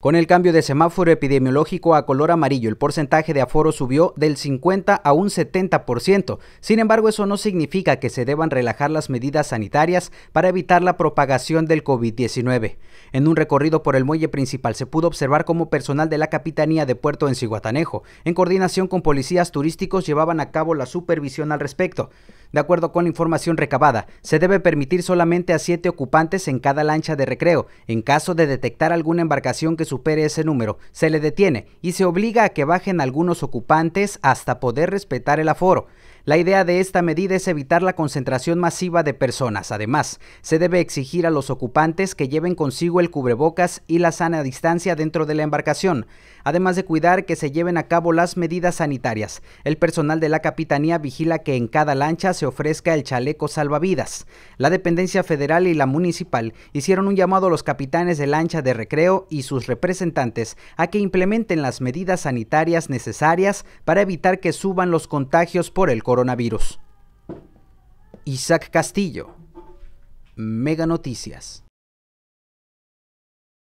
Con el cambio de semáforo epidemiológico a color amarillo, el porcentaje de aforo subió del 50 a un 70%. Sin embargo, eso no significa que se deban relajar las medidas sanitarias para evitar la propagación del COVID-19. En un recorrido por el muelle principal se pudo observar cómo personal de la Capitanía de Puerto en Ciguatanejo, en coordinación con policías turísticos, llevaban a cabo la supervisión al respecto. De acuerdo con la información recabada, se debe permitir solamente a siete ocupantes en cada lancha de recreo. En caso de detectar alguna embarcación que supere ese número, se le detiene y se obliga a que bajen algunos ocupantes hasta poder respetar el aforo. La idea de esta medida es evitar la concentración masiva de personas. Además, se debe exigir a los ocupantes que lleven consigo el cubrebocas y la sana distancia dentro de la embarcación, además de cuidar que se lleven a cabo las medidas sanitarias. El personal de la capitanía vigila que en cada lancha se ofrezca el chaleco salvavidas. La dependencia federal y la municipal hicieron un llamado a los capitanes de lancha de recreo y sus representantes a que implementen las medidas sanitarias necesarias para evitar que suban los contagios por el coronavirus. Isaac Castillo, Mega Noticias.